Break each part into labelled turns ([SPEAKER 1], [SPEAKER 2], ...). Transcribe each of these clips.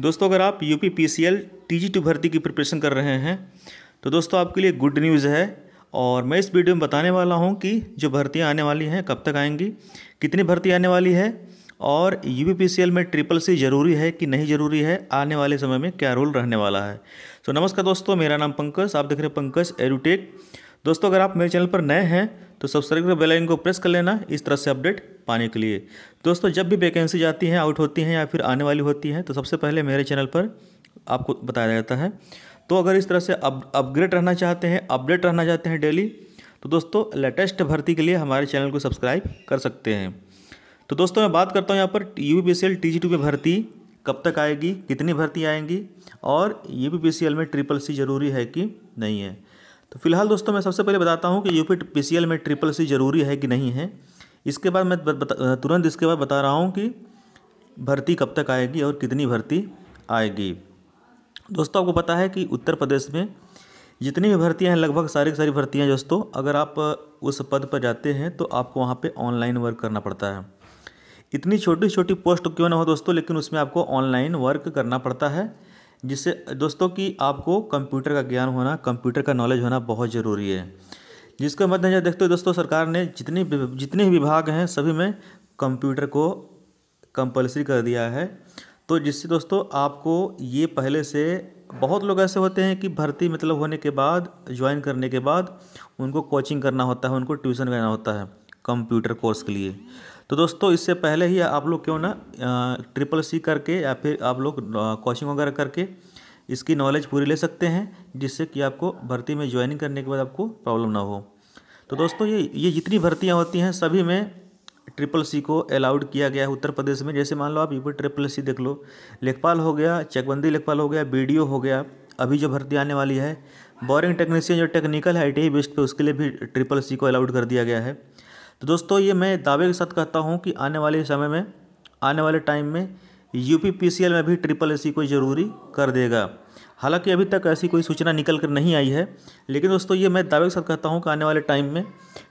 [SPEAKER 1] दोस्तों अगर आप U P P C L T G two भर्ती की प्रिपरेशन कर रहे हैं तो दोस्तों आपके लिए गुड न्यूज़ है और मैं इस वीडियो में बताने वाला हूं कि जो भर्तियां आने वाली हैं कब तक आएंगी कितनी भर्ती आने वाली है और यू में ट्रिपल सी ज़रूरी है कि नहीं ज़रूरी है आने वाले समय में क्या रोल रहने वाला है तो नमस्कार दोस्तों मेरा नाम पंकज आप देख रहे हैं पंकज एरूटेक दोस्तों अगर आप मेरे चैनल पर नए हैं तो सब्सक्राइब कर बेलाइन को प्रेस कर लेना इस तरह से अपडेट पाने के लिए दोस्तों जब भी वैकेंसी जाती हैं आउट होती हैं या फिर आने वाली होती हैं तो सबसे पहले मेरे चैनल पर आपको बताया जाता है तो अगर इस तरह से अप अपग्रेड रहना चाहते हैं अपडेट रहना चाहते हैं डेली तो दोस्तों लेटेस्ट भर्ती के लिए हमारे चैनल को सब्सक्राइब कर सकते हैं तो दोस्तों मैं बात करता हूँ यहाँ पर यू पी टी में भर्ती कब तक आएगी कितनी भर्ती आएंगी और यू बी में ट्रिपल सी ज़रूरी है कि नहीं है तो फिलहाल दोस्तों मैं सबसे पहले बताता हूँ कि यूपी पी में ट्रिपल सी ज़रूरी है कि नहीं है इसके बाद मैं तुरंत इसके बाद बता रहा हूँ कि भर्ती कब तक आएगी और कितनी भर्ती आएगी दोस्तों आपको पता है कि उत्तर प्रदेश में जितनी भी भर्तियाँ हैं लगभग सारी सारी भर्तियाँ दोस्तों अगर आप उस पद पर जाते हैं तो आपको वहाँ पर ऑनलाइन वर्क करना पड़ता है इतनी छोटी छोटी पोस्ट क्यों ना हो दोस्तों लेकिन उसमें आपको ऑनलाइन वर्क करना पड़ता है जिससे दोस्तों कि आपको कंप्यूटर का ज्ञान होना कंप्यूटर का नॉलेज होना बहुत ज़रूरी है जिसके मद्देनजर देखते हो दोस्तों सरकार ने जितने जितने विभाग हैं सभी में कंप्यूटर को कंपलसरी कर दिया है तो जिससे दोस्तों आपको ये पहले से बहुत लोग ऐसे होते हैं कि भर्ती मतलब होने के बाद ज्वाइन करने के बाद उनको कोचिंग करना होता है उनको ट्यूशन करना होता है कंप्यूटर कोर्स के लिए तो दोस्तों इससे पहले ही आप लोग क्यों ना ट्रिपल सी करके या फिर आप लोग कोचिंग वगैरह करके इसकी नॉलेज पूरी ले सकते हैं जिससे कि आपको भर्ती में ज्वाइनिंग करने के बाद आपको प्रॉब्लम ना हो तो दोस्तों ये ये जितनी भर्तियाँ होती हैं सभी में ट्रिपल सी को अलाउड किया गया है उत्तर प्रदेश में जैसे मान लो आप यूपी ट्रिपल सी देख लो लेखपाल हो गया चकबंदी लेखपाल हो गया बी हो गया अभी जो भर्ती आने वाली है बोरिंग टेक्नीशियन जो टेक्निकल है आई बेस्ड पे उसके लिए भी ट्रिपल सी को अलाउड कर दिया गया है तो दोस्तों ये मैं दावे के साथ कहता हूँ कि आने वाले समय में आने वाले टाइम में यू में भी ट्रिपल ए को ज़रूरी कर देगा हालांकि अभी तक ऐसी कोई सूचना निकल कर नहीं आई है लेकिन दोस्तों ये मैं दावे के साथ कहता हूँ कि आने वाले टाइम में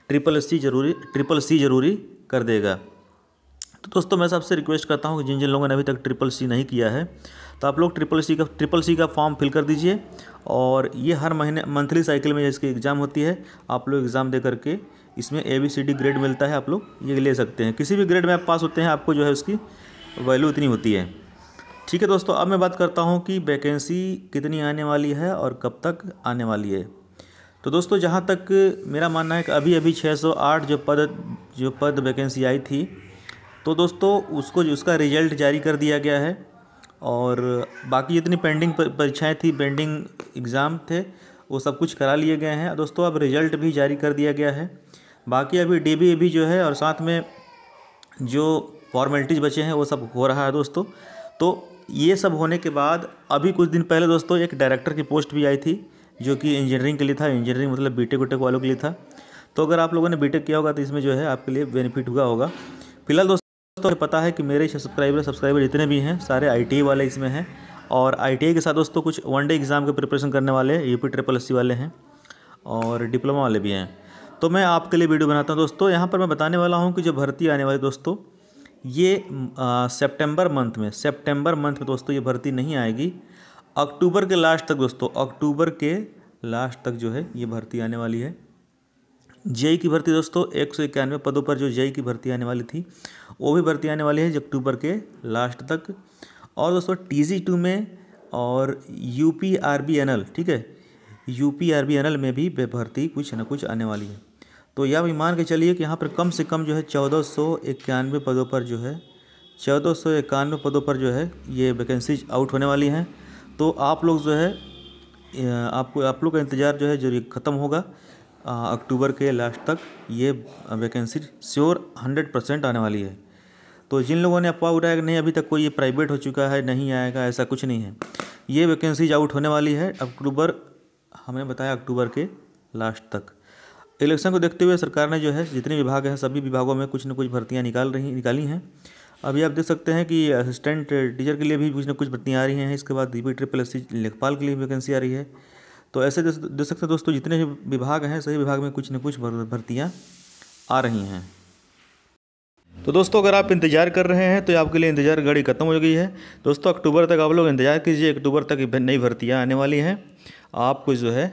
[SPEAKER 1] ट्रिपल सी जरूरी ट्रिपल सी जरूरी कर देगा तो दोस्तों मैं सबसे रिक्वेस्ट करता हूँ कि जिन जिन लोगों ने अभी तक ट्रिपल सी नहीं किया है तो आप लोग ट्रिपल सी का ट्रिपल सी का फॉर्म फिल कर दीजिए और ये हर महीने मंथली साइकिल में इसकी एग्ज़ाम होती है आप लोग एग्ज़ाम दे करके इसमें A B C D grade मिलता है आप लोग ये ले सकते हैं किसी भी ग्रेड में आप पास होते हैं आपको जो है उसकी वैल्यू इतनी होती है ठीक है दोस्तों अब मैं बात करता हूँ कि वैकेंसी कितनी आने वाली है और कब तक आने वाली है तो दोस्तों जहाँ तक मेरा मानना है कि अभी अभी 608 जो पद जो पद वैकेंसी आई थी तो दोस्तों उसको जो उसका रिजल्ट जारी कर दिया गया है और बाकी जितनी पेंडिंग परीक्षाएं थी पेंडिंग एग्ज़ाम थे वो सब कुछ करा लिए गए हैं दोस्तों अब रिजल्ट भी जारी कर दिया गया है बाकी अभी डी बी भी जो है और साथ में जो फॉर्मेलिटीज़ बचे हैं वो सब हो रहा है दोस्तों तो ये सब होने के बाद अभी कुछ दिन पहले दोस्तों एक डायरेक्टर की पोस्ट भी आई थी जो कि इंजीनियरिंग के लिए था इंजीनियरिंग मतलब बीटेक वोटेक वालों के लिए था तो अगर आप लोगों ने बीटेक किया होगा तो इसमें जो है आपके लिए बेनिफिट हुआ होगा फिलहाल दोस्तों मुझे पता है कि मेरे सब्सक्राइबर सब्सक्राइबर जितने भी हैं सारे आई e वाले इसमें हैं और आई e के साथ दोस्तों कुछ वन डे एग्ज़ाम के प्रिपरेशन करने वाले यू पी ट्रिपल एस वाले हैं और डिप्लोमा वाले भी हैं तो मैं आपके लिए वीडियो बनाता हूँ दोस्तों यहाँ पर मैं बताने वाला हूँ कि जो भर्ती आने वाली दोस्तों ये सेप्टेम्बर मंथ में सेप्टेम्बर मंथ में दोस्तों ये भर्ती नहीं आएगी अक्टूबर के लास्ट तक दोस्तों अक्टूबर के लास्ट तक जो है ये भर्ती आने वाली है जेई की भर्ती दोस्तों एक सौ इक्यानवे पदों पर जो जेई की भर्ती आने वाली थी वो भी भर्ती आने वाली है अक्टूबर के लास्ट तक और दोस्तों टी जी टू में और U P R B N L ठीक है U P R B N L में भी भर्ती कुछ ना कुछ आने वाली है तो यह भी मान के चलिए कि यहाँ पर कम से कम जो है चौदह सौ इक्यानवे पदों पर जो है चौदह सौ इक्यानवे पदों पर जो है ये वैकेंसीज आउट होने वाली हैं तो आप लोग जो है आपको आप लोग का इंतज़ार जो है जो ख़त्म होगा अक्टूबर के लास्ट तक ये वैकेंसी श्योर हंड्रेड परसेंट आने वाली है तो जिन लोगों ने अफवाह उठाया कि नहीं अभी तक कोई ये प्राइवेट हो चुका है नहीं आएगा ऐसा कुछ नहीं है ये वैकेंसीज आउट होने वाली है अक्टूबर हमने बताया अक्टूबर के लास्ट तक इलेक्शन को देखते हुए सरकार ने जो है जितने विभाग हैं सभी विभागों में कुछ ना कुछ भर्तियाँ निकाल रही निकाली हैं अभी आप देख सकते हैं कि असिस्टेंट टीचर के लिए भी कुछ ना कुछ भर्तियाँ आ रही हैं इसके बाद डीपी ट्रिपल एस लेखपाल के लिए वैकेंसी आ रही है तो ऐसे देख सकते हैं दोस्तों जितने विभाग हैं सभी विभाग में कुछ ना कुछ भर्तियाँ आ रही हैं तो दोस्तों अगर आप इंतजार कर रहे हैं तो आपके लिए इंतजार घड़ी खत्म हो गई है दोस्तों अक्टूबर तक आप लोग इंतजार कीजिए अक्टूबर तक नई भर्तियाँ आने वाली हैं आपको जो है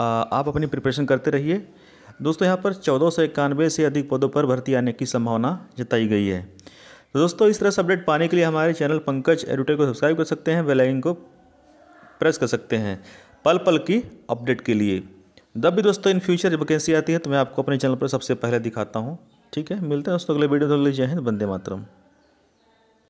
[SPEAKER 1] आप अपनी प्रिपरेशन करते रहिए दोस्तों यहाँ पर चौदह सौ इक्यानवे से अधिक पदों पर भर्ती आने की संभावना जताई गई है तो दोस्तों इस तरह से अपडेट पाने के लिए हमारे चैनल पंकज एडिटर को सब्सक्राइब कर सकते हैं बेल आइकन को प्रेस कर सकते हैं पल पल की अपडेट के लिए जब भी दोस्तों इन फ्यूचर जब वैकेंसी आती है तो मैं आपको अपने चैनल पर सबसे पहले दिखाता हूँ ठीक है मिलते हैं दोस्तों अगले वीडियो तो जय हिंद बंदे मातरम